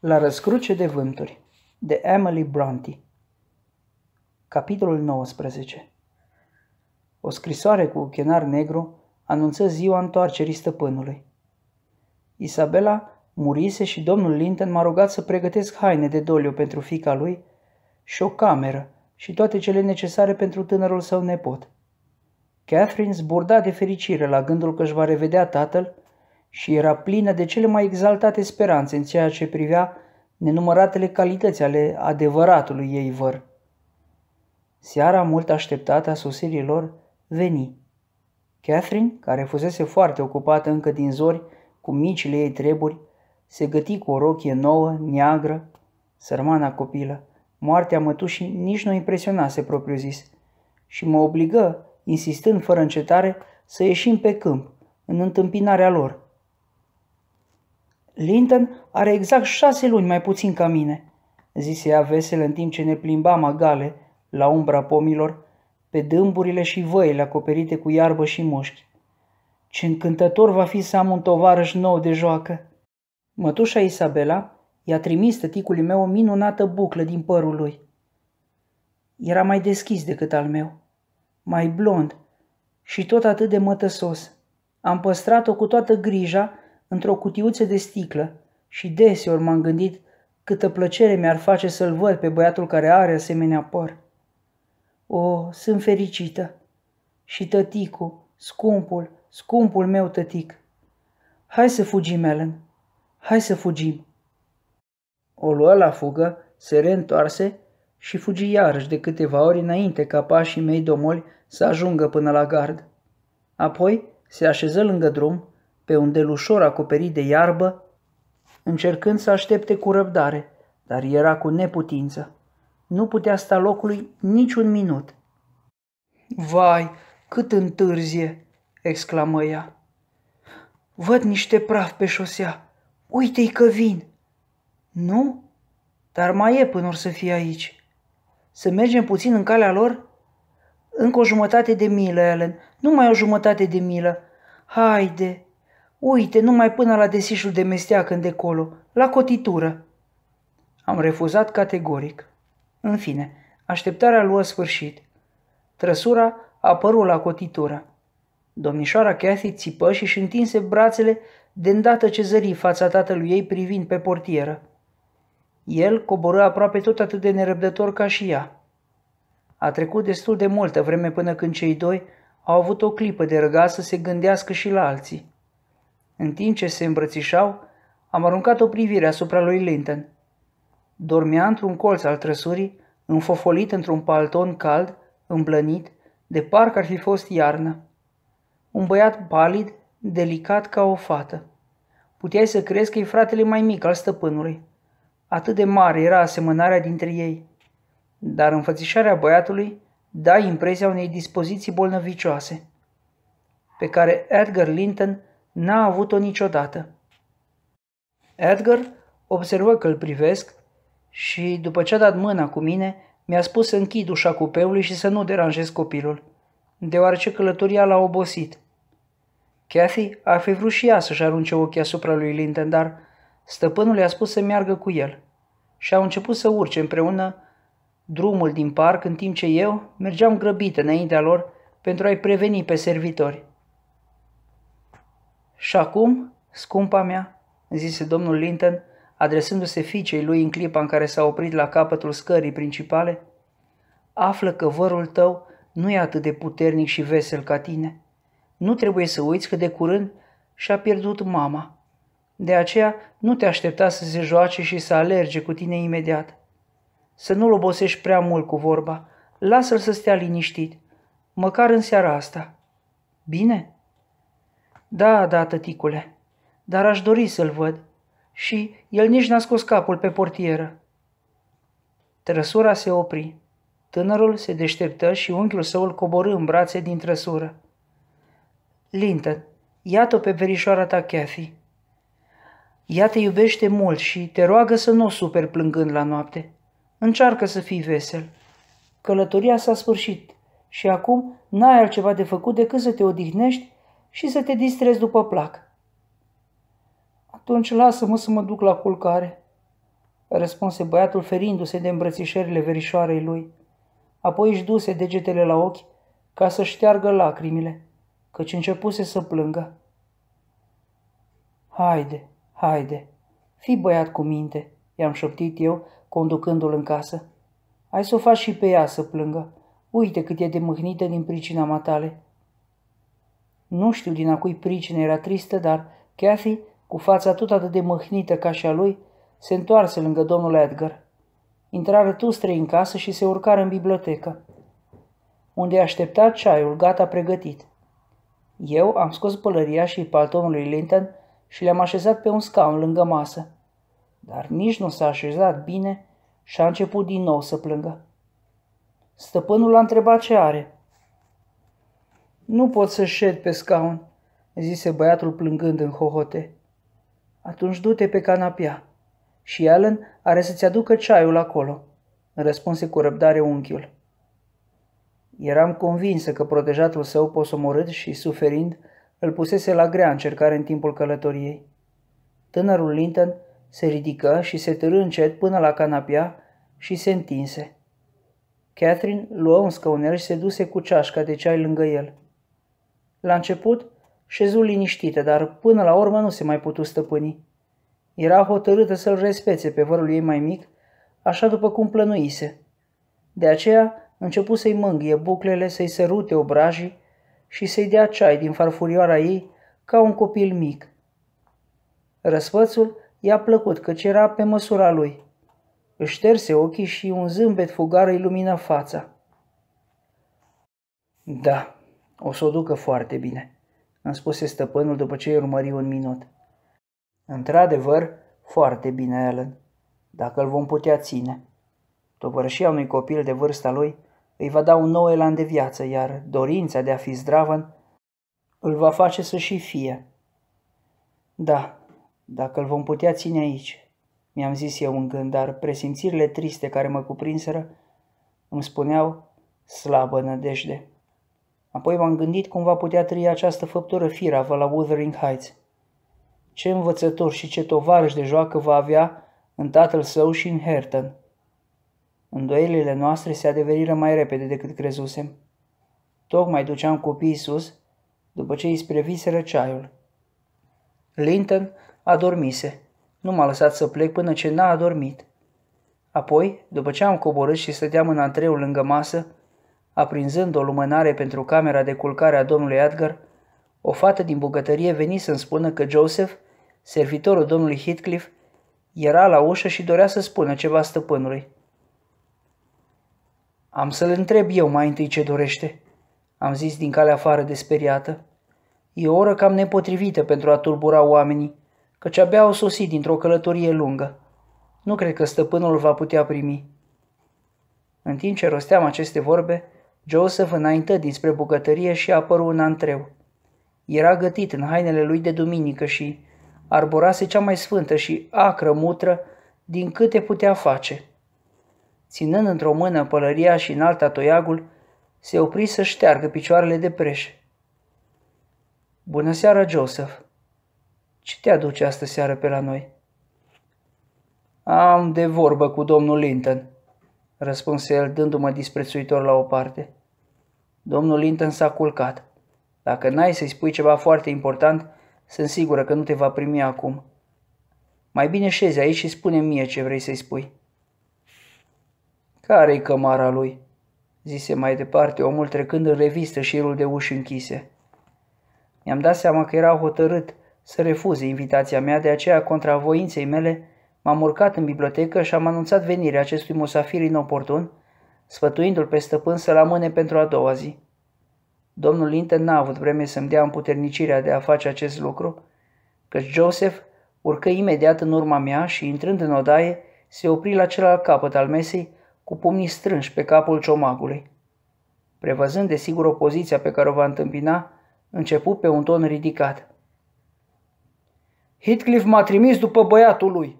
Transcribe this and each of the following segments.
La răscruce de vânturi de Emily Bronte Capitolul 19 O scrisoare cu chenar negru anunță ziua întoarcerii stăpânului. Isabela murise și domnul Linton m-a rugat să pregătesc haine de doliu pentru fica lui și o cameră și toate cele necesare pentru tânărul său nepot. Catherine zburda de fericire la gândul că își va revedea tatăl și era plină de cele mai exaltate speranțe în ceea ce privea nenumăratele calități ale adevăratului ei văr. Seara mult așteptată a sosirilor veni. Catherine, care fusese foarte ocupată încă din zori cu micile ei treburi, se găti cu o rochie nouă, neagră, sărmana copilă. Moartea mătușii nici nu impresionase propriu zis și mă obligă, insistând fără încetare, să ieșim pe câmp, în întâmpinarea lor, Linton are exact șase luni mai puțin ca mine, zise ea vesel în timp ce ne plimbam agale, la umbra pomilor, pe dâmburile și văile acoperite cu iarbă și mușchi. Ce încântător va fi să am un tovarăș nou de joacă! Mătușa Isabela i-a trimis tăticului meu o minunată buclă din părul lui. Era mai deschis decât al meu, mai blond și tot atât de mătăsos. Am păstrat-o cu toată grija într-o cutiuță de sticlă și deseori m-am gândit câtă plăcere mi-ar face să-l văd pe băiatul care are asemenea păr. O, sunt fericită! Și tăticu, scumpul, scumpul meu tătic! Hai să fugim, Ellen! Hai să fugim! O luă la fugă, se reîntoarse și fugi iarăși de câteva ori înainte ca pașii mei domoli să ajungă până la gard. Apoi se așeză lângă drum, pe un delușor acoperit de iarbă, încercând să aștepte cu răbdare, dar era cu neputință. Nu putea sta locului niciun minut. Vai, cât întârzie!" exclamă ea. Văd niște praf pe șosea. Uite-i că vin!" Nu? Dar mai e până or să fie aici. Să mergem puțin în calea lor?" Încă o jumătate de milă, Ellen. Numai o jumătate de milă. Haide!" Uite, numai până la desișul de mesteac îndecolo, la cotitură. Am refuzat categoric. În fine, așteptarea lua sfârșit. Trăsura apărut la cotitură. Domnișoara Cathy țipă și își întinse brațele de îndată ce zări fața tatălui ei privind pe portieră. El coborâ aproape tot atât de nerăbdător ca și ea. A trecut destul de multă vreme până când cei doi au avut o clipă de răga să se gândească și la alții. În timp ce se îmbrățișau, am aruncat o privire asupra lui Linton. Dormea într-un colț al trăsurii, înfofolit într-un palton cald, îmblănit, de parcă ar fi fost iarnă. Un băiat palid, delicat ca o fată. Puteai să crezi că e fratele mai mic al stăpânului. Atât de mare era asemănarea dintre ei. Dar înfățișarea băiatului da impresia unei dispoziții bolnăvicioase, pe care Edgar Linton N-a avut-o niciodată. Edgar observă că îl privesc și, după ce a dat mâna cu mine, mi-a spus să închid ușa cupeului și să nu deranjez copilul, deoarece călătoria l-a obosit. Kathy a fi vrut și ea să-și arunce ochii asupra lui Linden, dar stăpânul i-a spus să meargă cu el și au început să urce împreună drumul din parc, în timp ce eu mergeam grăbit înaintea lor pentru a-i preveni pe servitori. Și acum, scumpa mea, zise domnul Linton, adresându-se fiicei lui în clipa în care s-a oprit la capătul scării principale, află că vărul tău nu e atât de puternic și vesel ca tine. Nu trebuie să uiți că de curând și-a pierdut mama. De aceea nu te aștepta să se joace și să alerge cu tine imediat. Să nu-l obosești prea mult cu vorba, lasă-l să stea liniștit, măcar în seara asta. Bine?" Da, da, tăticule, dar aș dori să-l văd. Și el nici n-a scos capul pe portieră. Trăsura se opri. Tânărul se deșteptă și unchiul său îl coborâ în brațe din trăsură. Lintă, iată pe verișoara ta, Cathy. Ea te iubește mult și te roagă să nu o super plângând la noapte. Încearcă să fii vesel. Călătoria s-a sfârșit și acum n-ai altceva de făcut decât să te odihnești și să te distrezi după plac. Atunci lasă-mă să mă duc la culcare, răspunse băiatul ferindu-se de îmbrățișările verișoarei lui. Apoi își duse degetele la ochi ca să șteargă lacrimile, căci începuse să plângă. Haide, haide, fii băiat cu minte, i-am șoptit eu, conducându-l în casă. Ai să o faci și pe ea să plângă. Uite cât e de mâhnită din pricina matale. Nu știu din a cui pricină era tristă, dar Cathy, cu fața tot atât de mâhnită ca și a lui, se întoarse lângă domnul Edgar. Intrară tu trei în casă și se urcară în bibliotecă, unde aștepta ceaiul gata pregătit. Eu am scos pălăria și paltonul lui Linton și le-am așezat pe un scaun lângă masă. Dar nici nu s-a așezat bine și a început din nou să plângă. Stăpânul a întrebat ce are – nu pot să șed pe scaun, zise băiatul plângând în hohote. Atunci du-te pe canapea și Alan are să-ți aducă ceaiul acolo, răspunse cu răbdare unchiul. Eram convinsă că protejatul său posomorât și suferind îl pusese la grea încercare în timpul călătoriei. Tânărul Linton se ridică și se târâ încet până la canapea și se întinse. Catherine luă un scaunel și se duse cu ceașca de ceai lângă el. La început, șezul liniștită, dar până la urmă nu se mai putu stăpâni. Era hotărâtă să-l respețe pe vărul ei mai mic, așa după cum plănuise. De aceea începu să-i mângâie buclele, să-i sărute obrajii și să-i dea ceai din farfurioara ei ca un copil mic. Răsfățul i-a plăcut căci era pe măsura lui. Își șterse ochii și un zâmbet fugar îi lumină fața. Da, o să o ducă foarte bine, îmi spuse stăpânul după ce îi urmări un minut. Într-adevăr, foarte bine, Ellen, dacă îl vom putea ține. Tovărășia unui copil de vârsta lui îi va da un nou elan de viață, iar dorința de a fi zdravăn îl va face să și fie. Da, dacă îl vom putea ține aici, mi-am zis eu în gând, dar presimțirile triste care mă cuprinseră îmi spuneau slabă nădejde. Apoi m-am gândit cum va putea trăi această făptură firavă la Wuthering Heights. Ce învățător și ce tovarăș de joacă va avea în tatăl său și în Herton. Îndoielile noastre se adeveriră mai repede decât crezusem. Tocmai duceam copiii sus, după ce îi spreviseră ceaiul. Linton adormise. Nu m-a lăsat să plec până ce n-a adormit. Apoi, după ce am coborât și stăteam în antreul lângă masă, aprinzând o lumânare pentru camera de culcare a domnului Edgar, o fată din bucătărie veni să-mi spună că Joseph, servitorul domnului Heathcliff, era la ușă și dorea să spună ceva stăpânului. Am să-l întreb eu mai întâi ce dorește, am zis din calea afară de speriată. E o oră cam nepotrivită pentru a tulbura oamenii, căci abia au sosit dintr-o călătorie lungă. Nu cred că stăpânul va putea primi. În timp ce rosteam aceste vorbe, Joseph înaintă dinspre bucătărie și apăru un antreu. Era gătit în hainele lui de duminică și arborase cea mai sfântă și acră mutră din câte putea face. Ținând într-o mână pălăria și în alta toiagul, se opri să șteargă picioarele de preș. Bună seara, Joseph! Ce te aduce astă seară pe la noi?" Am de vorbă cu domnul Linton," răspunse el dându-mă disprețuitor la o parte. Domnul Linton s-a culcat. Dacă n-ai să-i spui ceva foarte important, sunt sigură că nu te va primi acum. Mai bine șezi aici și spune mie ce vrei să-i spui. Care-i cămara lui? zise mai departe omul trecând în revistă șirul de uși închise. Mi-am dat seama că era hotărât să refuze invitația mea, de aceea, contra voinței mele, M-am urcat în bibliotecă și am anunțat venirea acestui musafir inoportun, sfătuindu-l pe stăpân să amâne pentru a doua zi. Domnul Linton n-a avut vreme să-mi dea împuternicirea de a face acest lucru, căci Joseph urcă imediat în urma mea și, intrând în odaie, se opri la celălalt capăt al mesei, cu pumnii strânși pe capul ciomagului. Prevăzând desigur opoziția pe care o va întâmpina, începu pe un ton ridicat. Heathcliff m-a trimis după băiatul lui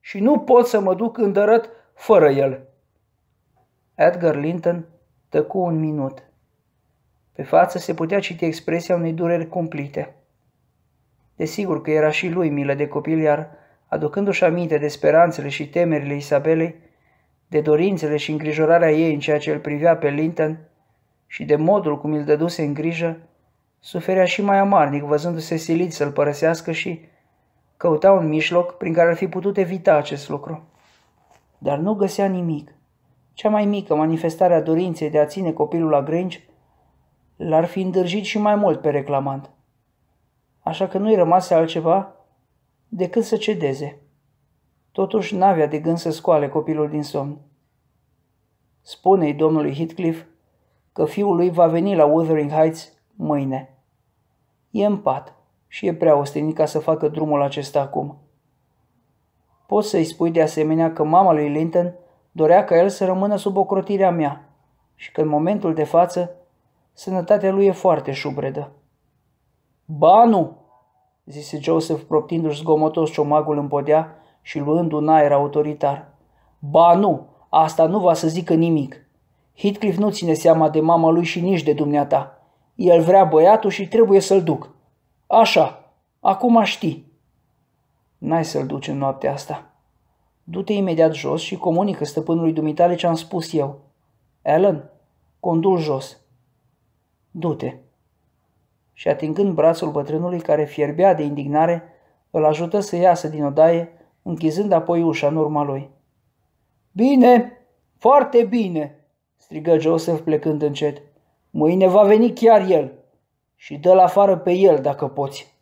și nu pot să mă duc îndărât fără el. Edgar Linton tăcu un minut. Pe față se putea citi expresia unei dureri cumplite. Desigur că era și lui milă de copil, iar aducându-și aminte de speranțele și temerile Isabelei, de dorințele și îngrijorarea ei în ceea ce îl privea pe Linton și de modul cum îl dăduse în grijă, suferea și mai amarnic văzându-se silit să-l părăsească și Căuta un mijloc prin care ar fi putut evita acest lucru. Dar nu găsea nimic. Cea mai mică manifestare a dorinței de a ține copilul la grângi l-ar fi îndrăgit și mai mult pe reclamant. Așa că nu-i rămase altceva decât să cedeze. Totuși n-avea de gând să scoale copilul din somn. Spune-i domnului Heathcliff că fiul lui va veni la Wuthering Heights mâine. E în pat și e prea ostenit ca să facă drumul acesta acum. Pot să-i spui de asemenea că mama lui Linton dorea ca el să rămână sub ocrotirea mea și că în momentul de față sănătatea lui e foarte șubredă. Ba nu, zise Joseph proptindu-și zgomotos ciomagul în podea și luând un aer autoritar. Ba nu, asta nu va să zică nimic. Heathcliff nu ține seama de mama lui și nici de dumneata. El vrea băiatul și trebuie să-l duc. Așa, acum știi. N-ai să-l duci în noaptea asta. Du-te imediat jos și comunică stăpânului dumitale ce am spus eu. Alan, condul jos. Du-te. Și atingând brațul bătrânului care fierbea de indignare, îl ajută să iasă din odaie, închizând apoi ușa în urma lui. Bine, foarte bine, strigă Joseph plecând încet. Mâine va veni chiar el și dă-l afară pe el dacă poți.